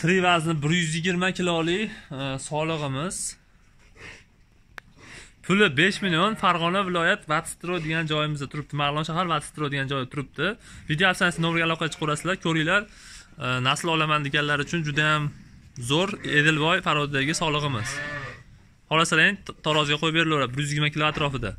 tirik vazni bir yuz yigirma kilolik e, solig'imiz puli besh million farg'ona viloyat vatstro degan joyimizda turibdi marg'ilon shahar vatstro degan joyda turibdi video opsiyasi nomiga aloqa chiqaverasizlar ko'ringlar e, nasl olaman deganlar uchun juda ham zo'r edelvoy parodidagi solig'imiz xohlasalar taroziga qo'yib berilaveradi bir yuz yigirma kilo atrofida